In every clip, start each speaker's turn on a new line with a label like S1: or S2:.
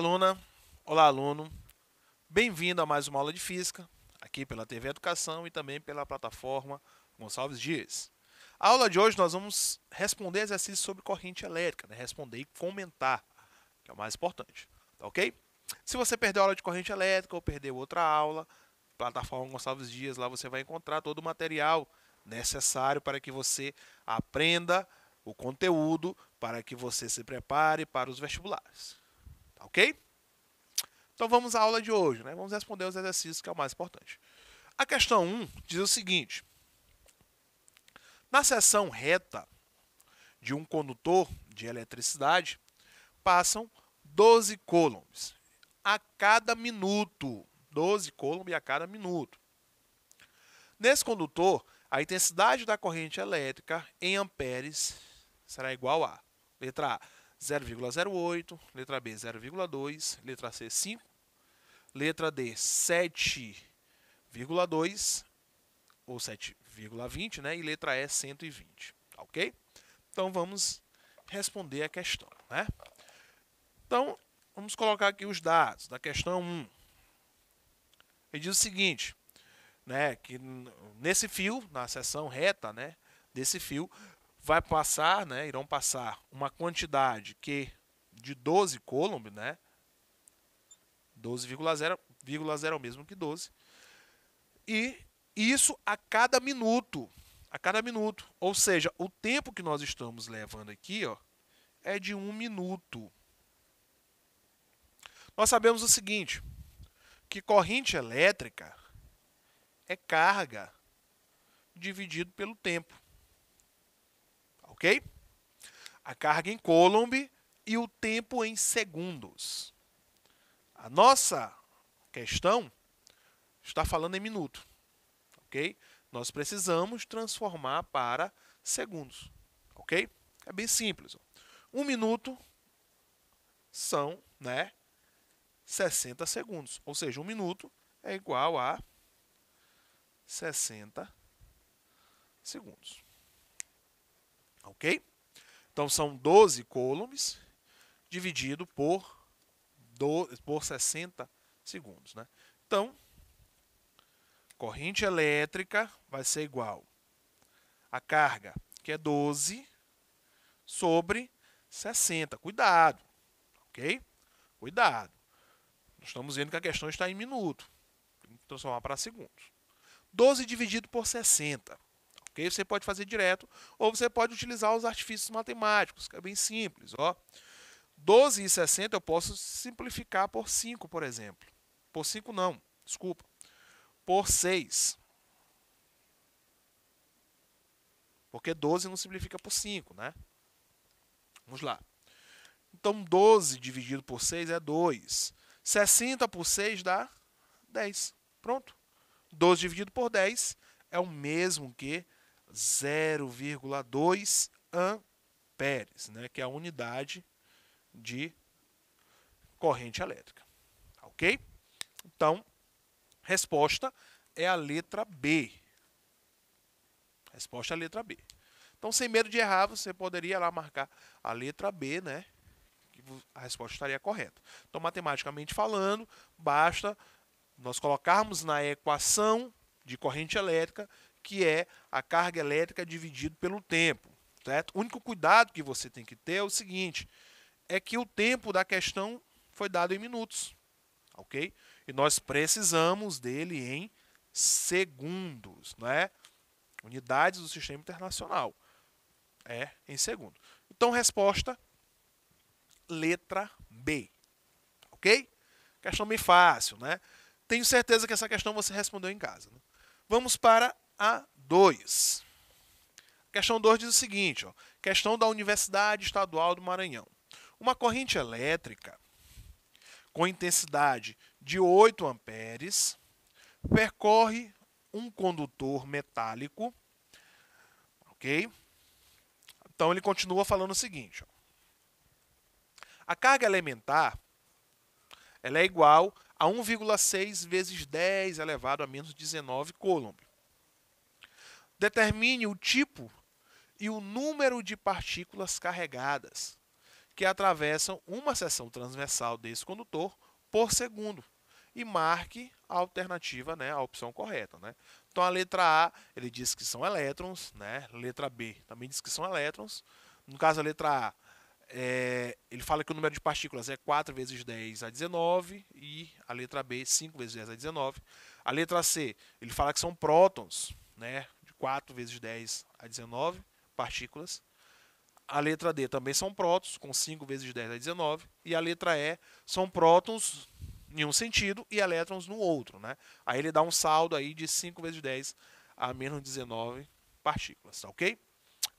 S1: aluna, olá aluno, bem-vindo a mais uma aula de Física, aqui pela TV Educação e também pela plataforma Gonçalves Dias. A aula de hoje nós vamos responder exercícios sobre corrente elétrica, né? responder e comentar, que é o mais importante, tá ok? Se você perdeu a aula de corrente elétrica ou perdeu outra aula, plataforma Gonçalves Dias, lá você vai encontrar todo o material necessário para que você aprenda o conteúdo, para que você se prepare para os vestibulares. Tá ok? Então vamos à aula de hoje, né? Vamos responder os exercícios que é o mais importante. A questão 1 diz o seguinte: Na seção reta de um condutor de eletricidade passam 12 coulombs a cada minuto. 12 coulombs a cada minuto. Nesse condutor, a intensidade da corrente elétrica em amperes será igual a letra A 0,08, letra B 0,2, letra C 5, letra D 7,2 ou 7,20, né? E letra E 120, tá OK? Então vamos responder a questão, né? Então, vamos colocar aqui os dados da questão 1. Ele diz o seguinte, né, que nesse fio, na seção reta, né, desse fio, vai passar, né, irão passar uma quantidade que de 12 coulomb, né, 12,0 é o mesmo que 12, e isso a cada minuto, a cada minuto, ou seja, o tempo que nós estamos levando aqui, ó, é de um minuto. Nós sabemos o seguinte, que corrente elétrica é carga dividido pelo tempo ok? A carga em coulomb e o tempo em segundos. A nossa questão está falando em minuto, ok? Nós precisamos transformar para segundos, ok? É bem simples. Um minuto são, né, 60 segundos. Ou seja, um minuto é igual a 60 segundos. Ok? Então são 12 coulombs dividido por, 12, por 60 segundos. Né? Então, corrente elétrica vai ser igual a carga, que é 12, sobre 60. Cuidado, ok? Cuidado. Nós estamos vendo que a questão está em minuto. Tem que transformar para segundos. 12 dividido por 60. Porque aí você pode fazer direto ou você pode utilizar os artifícios matemáticos, que é bem simples. Ó. 12 e 60 eu posso simplificar por 5, por exemplo. Por 5 não, desculpa. Por 6. Porque 12 não simplifica por 5, né? Vamos lá. Então, 12 dividido por 6 é 2. 60 por 6 dá 10. Pronto. 12 dividido por 10 é o mesmo que 0,2 amperes, né, que é a unidade de corrente elétrica. Ok? Então, resposta é a letra B. Resposta é a letra B. Então, sem medo de errar, você poderia lá marcar a letra B, né? Que a resposta estaria correta. Então, matematicamente falando, basta nós colocarmos na equação de corrente elétrica que é a carga elétrica dividido pelo tempo. Certo? O único cuidado que você tem que ter é o seguinte: é que o tempo da questão foi dado em minutos, ok? E nós precisamos dele em segundos, né? Unidades do sistema internacional é em segundos. Então, resposta letra B, ok? Questão bem fácil, né? Tenho certeza que essa questão você respondeu em casa. Né? Vamos para a 2. Questão 2 diz o seguinte, ó, questão da Universidade Estadual do Maranhão. Uma corrente elétrica com intensidade de 8 amperes percorre um condutor metálico, ok? Então ele continua falando o seguinte: ó. a carga elementar ela é igual a 1,6 vezes 10 elevado a menos 19 coulomb. Determine o tipo e o número de partículas carregadas que atravessam uma seção transversal desse condutor por segundo e marque a alternativa, né, a opção correta, né? Então a letra A, ele diz que são elétrons, né? Letra B também diz que são elétrons. No caso a letra A, é, ele fala que o número de partículas é 4 vezes 10 a 19 e a letra B 5 vezes 10 a 19. A letra C, ele fala que são prótons, né? 4 vezes 10 a 19 partículas. A letra D também são prótons, com 5 vezes 10 a 19. E a letra E são prótons em um sentido e elétrons no outro. Né? Aí ele dá um saldo aí de 5 vezes 10 a menos 19 partículas, tá ok?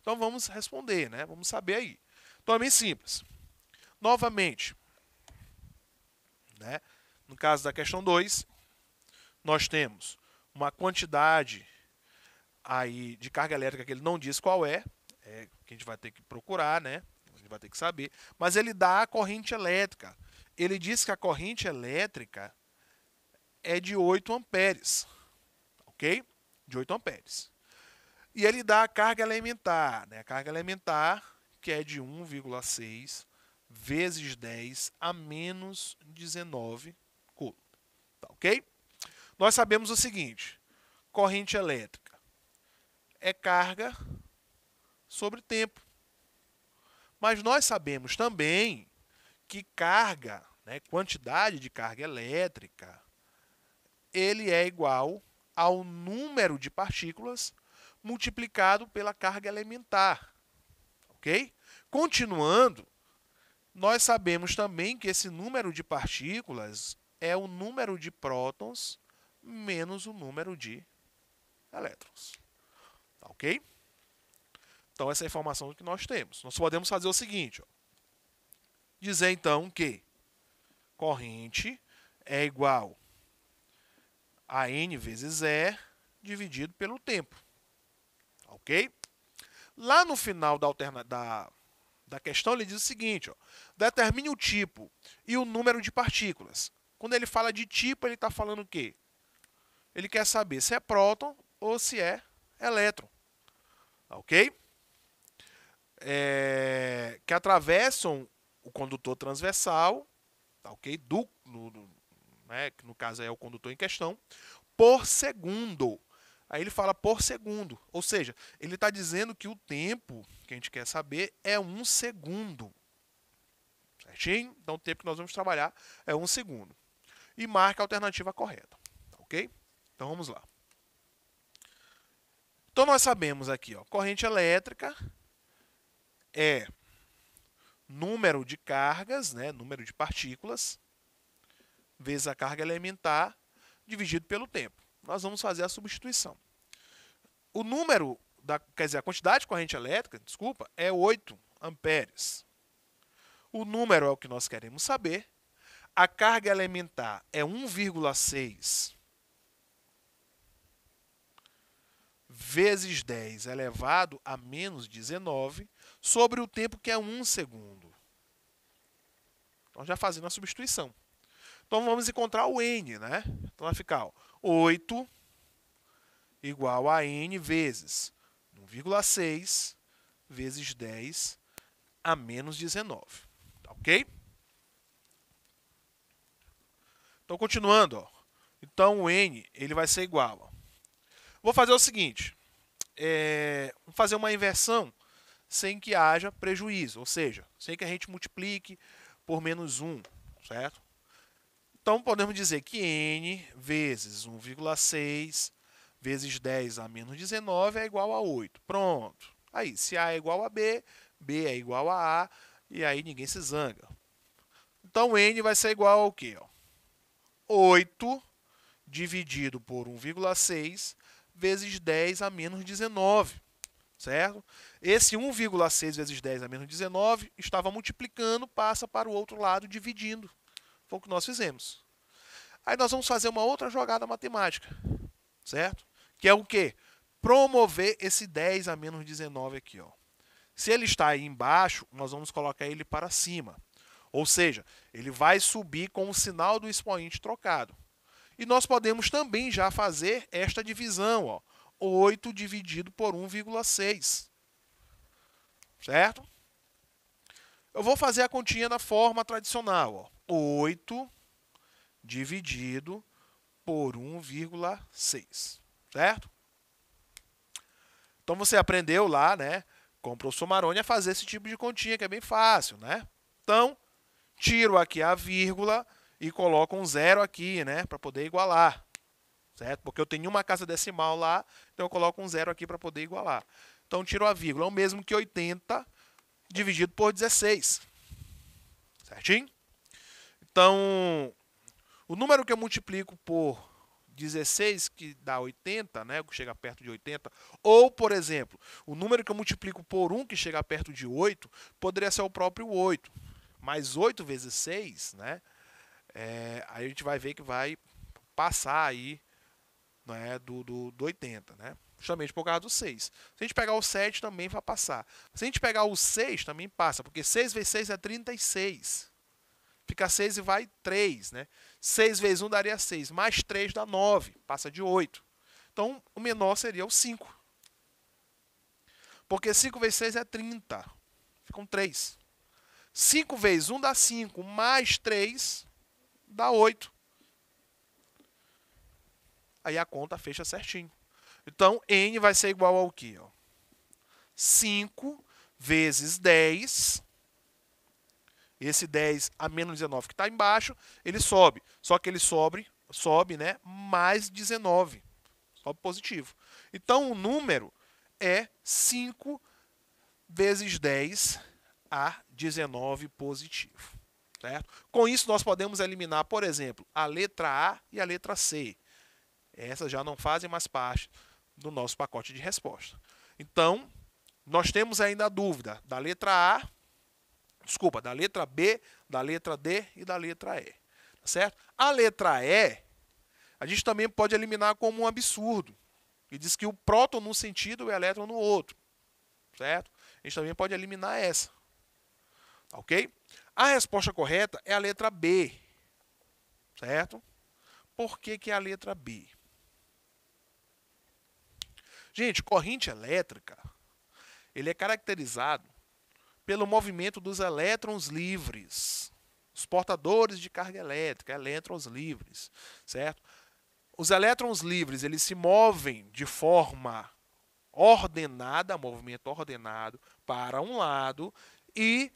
S1: Então vamos responder, né? Vamos saber aí. Então é bem simples. Novamente, né? no caso da questão 2, nós temos uma quantidade aí de carga elétrica que ele não diz qual é, é, que a gente vai ter que procurar, né? A gente vai ter que saber. Mas ele dá a corrente elétrica. Ele diz que a corrente elétrica é de 8 amperes, ok? De 8 amperes. E ele dá a carga elementar, né? A carga elementar que é de 1,6 vezes 10 a menos 19 coulomb, tá ok? Nós sabemos o seguinte, corrente elétrica é carga sobre tempo. Mas nós sabemos também que carga, né, quantidade de carga elétrica, ele é igual ao número de partículas multiplicado pela carga elementar. OK? Continuando, nós sabemos também que esse número de partículas é o número de prótons menos o número de elétrons. Tá ok? Então, essa é a informação que nós temos. Nós podemos fazer o seguinte: ó. dizer então que corrente é igual a n vezes E dividido pelo tempo. Tá ok? Lá no final da, alterna... da... da questão, ele diz o seguinte: ó, determine o tipo e o número de partículas. Quando ele fala de tipo, ele está falando o quê? Ele quer saber se é próton ou se é elétron, tá ok? É, que atravessam o condutor transversal, tá ok? Do, no, no, né, que no caso é o condutor em questão, por segundo. Aí ele fala por segundo, ou seja, ele está dizendo que o tempo que a gente quer saber é um segundo. Certinho? Então o tempo que nós vamos trabalhar é um segundo. E marca a alternativa correta, tá ok? Então vamos lá. Então nós sabemos aqui, ó, corrente elétrica é número de cargas, né, número de partículas, vezes a carga elementar, dividido pelo tempo. Nós vamos fazer a substituição. O número, da, quer dizer, a quantidade de corrente elétrica, desculpa, é 8 amperes. O número é o que nós queremos saber. A carga elementar é 1,6 vezes 10 elevado a menos 19 sobre o tempo que é 1 segundo. Então, já fazendo a substituição. Então, vamos encontrar o n, né? Então, vai ficar ó, 8 igual a n vezes 1,6 vezes 10 a menos 19. Tá ok? Então, continuando. Ó. Então, o n ele vai ser igual Vou fazer o seguinte: é, eh, vamos fazer uma inversão sem que haja prejuízo, ou seja, sem que a gente multiplique por menos 1, certo? Então podemos dizer que n vezes 1,6 vezes 10 a menos 19 é igual a 8. Pronto. Aí, se A é igual a B, B é igual a A, e aí ninguém se zanga. Então, N vai ser igual ao quê? 8 dividido por 1,6 vezes 10 a menos 19, certo? Esse 1,6 vezes 10 a menos 19 estava multiplicando, passa para o outro lado dividindo. Foi o que nós fizemos. Aí nós vamos fazer uma outra jogada matemática, certo? Que é o quê? Promover esse 10 a menos 19 aqui, ó. Se ele está aí embaixo, nós vamos colocar ele para cima. Ou seja, ele vai subir com o sinal do expoente trocado. E nós podemos também já fazer esta divisão, ó, 8 dividido por 1,6. Certo? Eu vou fazer a continha na forma tradicional, ó, 8 dividido por 1,6, certo? Então você aprendeu lá, né, com o professor Maroni a fazer esse tipo de continha que é bem fácil, né? Então, tiro aqui a vírgula, e coloco um zero aqui, né, para poder igualar, certo? Porque eu tenho uma casa decimal lá, então eu coloco um zero aqui para poder igualar. Então tiro a vírgula, é o mesmo que 80 dividido por 16, certinho? Então, o número que eu multiplico por 16, que dá 80, né, que chega perto de 80, ou, por exemplo, o número que eu multiplico por 1, que chega perto de 8, poderia ser o próprio 8. Mais 8 vezes 6, né, é, aí a gente vai ver que vai passar aí né, do, do, do 80, né? Justamente por causa do 6. Se a gente pegar o 7, também vai passar. Se a gente pegar o 6, também passa, porque 6 vezes 6 é 36. Fica 6 e vai 3, né? 6 vezes 1 daria 6, mais 3 dá 9, passa de 8. Então, o menor seria o 5. Porque 5 vezes 6 é 30. Ficam 3. 5 vezes 1 dá 5, mais 3 dá 8. Aí a conta fecha certinho. Então, n vai ser igual ao quê? 5 vezes 10. Esse 10 a menos 19 que está embaixo, ele sobe. Só que ele sobe, sobe né, mais 19. Sobe positivo. Então, o número é 5 vezes 10 a 19 positivo. Certo? Com isso, nós podemos eliminar, por exemplo, a letra A e a letra C. Essas já não fazem mais parte do nosso pacote de resposta. Então, nós temos ainda a dúvida da letra A, desculpa, da letra B, da letra D e da letra E. Tá certo? A letra E, a gente também pode eliminar como um absurdo. E diz que o próton num sentido e o elétron no outro. Certo? A gente também pode eliminar essa. Tá ok? A resposta correta é a letra B. Certo? Por que, que é a letra B? Gente, corrente elétrica ele é caracterizado pelo movimento dos elétrons livres, os portadores de carga elétrica, elétrons livres, certo? Os elétrons livres, eles se movem de forma ordenada, movimento ordenado para um lado e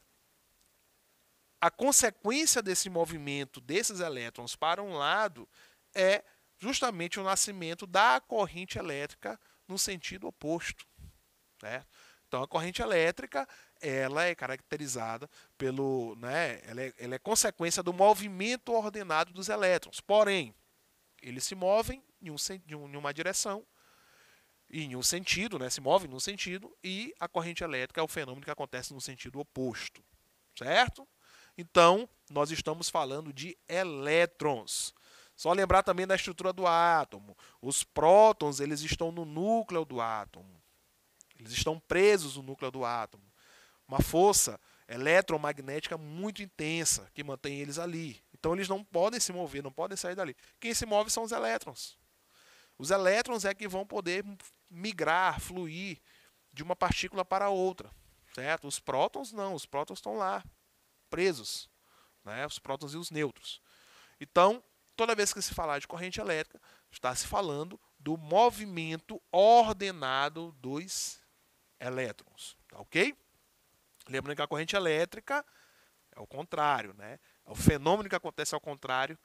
S1: a consequência desse movimento desses elétrons para um lado é justamente o nascimento da corrente elétrica no sentido oposto. Então, a corrente elétrica ela é caracterizada pelo, né, ela é, ela é consequência do movimento ordenado dos elétrons. Porém, eles se movem em, um, em uma direção e em um sentido, né, se movem num sentido e a corrente elétrica é o fenômeno que acontece no sentido oposto, certo? Então, nós estamos falando de elétrons. Só lembrar também da estrutura do átomo. Os prótons, eles estão no núcleo do átomo. Eles estão presos no núcleo do átomo. Uma força eletromagnética muito intensa que mantém eles ali. Então eles não podem se mover, não podem sair dali. Quem se move são os elétrons. Os elétrons é que vão poder migrar, fluir de uma partícula para outra, certo? Os prótons não, os prótons estão lá, presos, né, os prótons e os nêutrons. Então, toda vez que se falar de corrente elétrica, está se falando do movimento ordenado dos elétrons, tá ok? Lembrando que a corrente elétrica é o contrário, né? É o fenômeno que acontece ao contrário,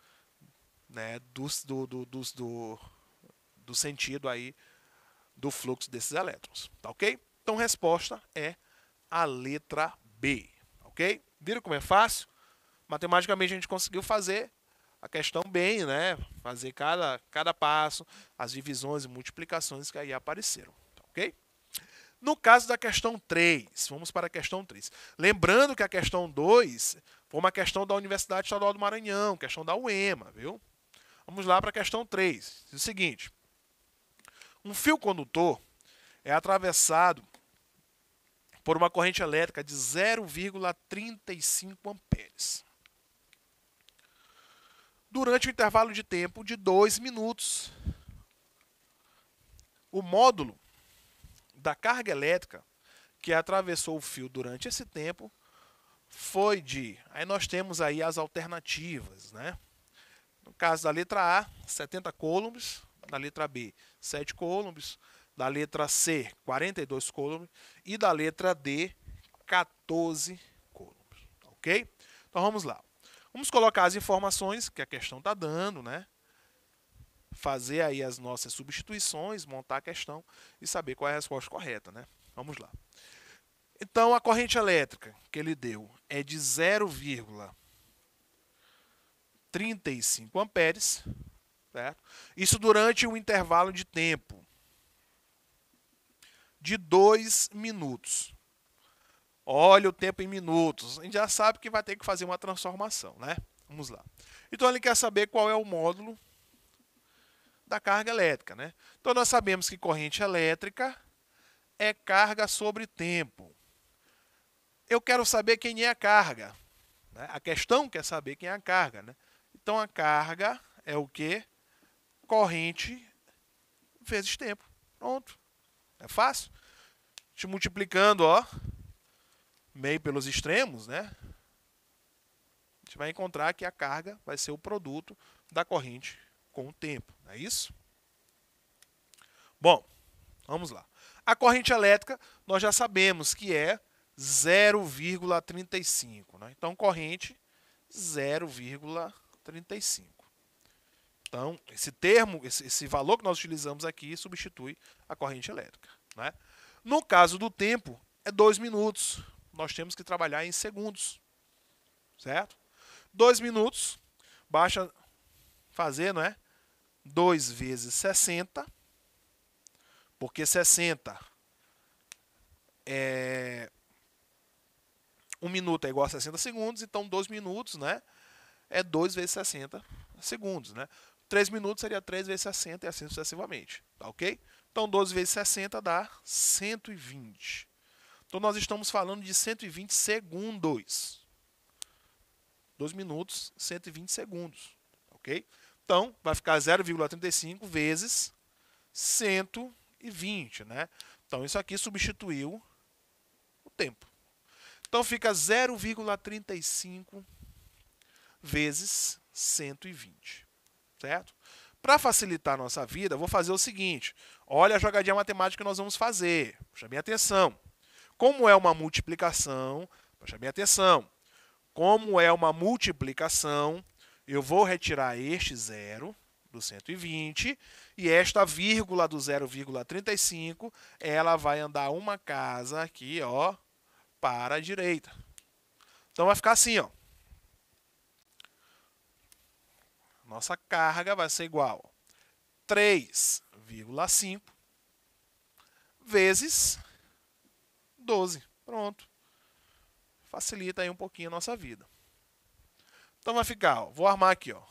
S1: né? Dos, do, do, dos, do, do sentido aí do fluxo desses elétrons, tá ok? Então, resposta é a letra B, tá ok? Viram como é fácil? Matematicamente a gente conseguiu fazer a questão bem, né? Fazer cada, cada passo, as divisões e multiplicações que aí apareceram, tá ok? No caso da questão 3, vamos para a questão 3. Lembrando que a questão 2 foi uma questão da Universidade Estadual do Maranhão, questão da UEMA, viu? Vamos lá para a questão 3. É o seguinte: um fio condutor é atravessado por uma corrente elétrica de 0,35 amperes. Durante o um intervalo de tempo de 2 minutos, o módulo da carga elétrica que atravessou o fio durante esse tempo foi de. Aí nós temos aí as alternativas, né? No caso da letra A, 70 coulombs, na letra B, 7 coulombs, da letra C, 42 coulombs, e da letra D, 14 coulombs, ok? Então vamos lá. Vamos colocar as informações que a questão está dando, né? Fazer aí as nossas substituições, montar a questão e saber qual é a resposta correta, né? Vamos lá. Então, a corrente elétrica que ele deu é de 0,35 amperes, certo? Isso durante um intervalo de tempo de dois minutos. Olha o tempo em minutos. A gente já sabe que vai ter que fazer uma transformação, né? Vamos lá. Então ele quer saber qual é o módulo da carga elétrica, né? Então nós sabemos que corrente elétrica é carga sobre tempo. Eu quero saber quem é a carga. Né? A questão quer saber quem é a carga, né? Então a carga é o que? Corrente vezes tempo. Pronto. É fácil. Te multiplicando, ó, meio pelos extremos, né? A gente vai encontrar que a carga vai ser o produto da corrente com o tempo, não é isso? Bom, vamos lá. A corrente elétrica, nós já sabemos que é 0,35. Né? Então, corrente 0,35. Então, esse termo, esse, esse valor que nós utilizamos aqui substitui a corrente elétrica. Né? No caso do tempo, é 2 minutos. Nós temos que trabalhar em segundos. Certo? 2 minutos, basta fazer, não é? 2 vezes 60, porque 60 é 1 um minuto é igual a 60 segundos, então 2 minutos, né? É 2 vezes 60 segundos, né? 3 minutos seria 3 vezes 60 e assim sucessivamente, tá ok? Então 12 vezes 60 dá 120. Então nós estamos falando de 120 segundos. 2 minutos, 120 segundos, tá ok? Então vai ficar 0,35 vezes 120, né? Então isso aqui substituiu o tempo. Então fica 0,35 vezes 120 certo? Para facilitar a nossa vida, vou fazer o seguinte: olha a jogadinha matemática que nós vamos fazer. Presta bem atenção. Como é uma multiplicação, presta bem atenção. Como é uma multiplicação, eu vou retirar este zero do 120 e esta vírgula do 0,35, ela vai andar uma casa aqui, ó, para a direita. Então vai ficar assim, ó. nossa carga vai ser igual a 3,5 vezes 12. Pronto. Facilita aí um pouquinho a nossa vida. Então vai ficar, ó, vou armar aqui, ó,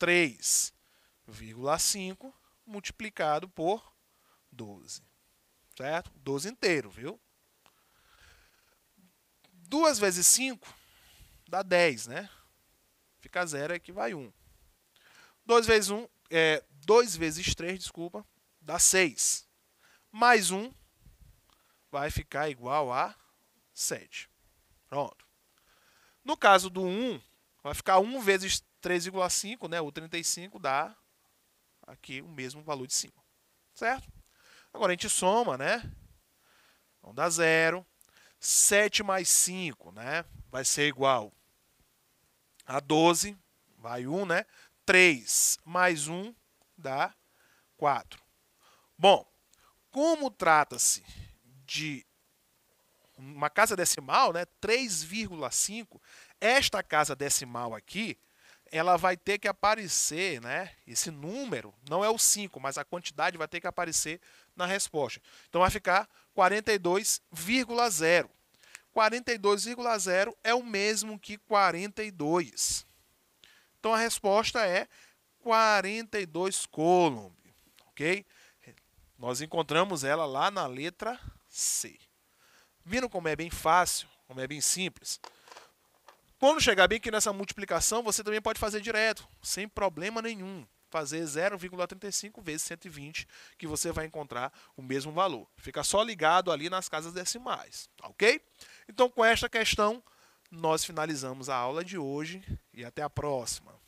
S1: 3,5 multiplicado por 12. Certo? 12 inteiro, viu? 2 vezes 5 dá 10, né? Fica zero aqui vai 1. 2 vezes 1, é, 2 vezes 3, desculpa, dá 6. Mais 1 vai ficar igual a 7. Pronto. No caso do 1, vai ficar 1 vezes 3,5, né? O 35 dá aqui o mesmo valor de 5. Certo? Agora a gente soma, né? Então dá 0. 7 mais 5, né? Vai ser igual a 12. Vai 1, né? 3 mais 1 dá 4. Bom, como trata-se de uma casa decimal, né, 3,5, esta casa decimal aqui, ela vai ter que aparecer, né? Esse número, não é o 5, mas a quantidade vai ter que aparecer na resposta. Então vai ficar 42,0. 42,0 é o mesmo que 42. Então a resposta é 42 Coulomb, ok? Nós encontramos ela lá na letra C. Viram como é bem fácil, como é bem simples? Quando chegar bem aqui nessa multiplicação, você também pode fazer direto, sem problema nenhum. Fazer 0,35 vezes 120, que você vai encontrar o mesmo valor. Fica só ligado ali nas casas decimais, tá ok? Então, com esta questão, nós finalizamos a aula de hoje e até a próxima.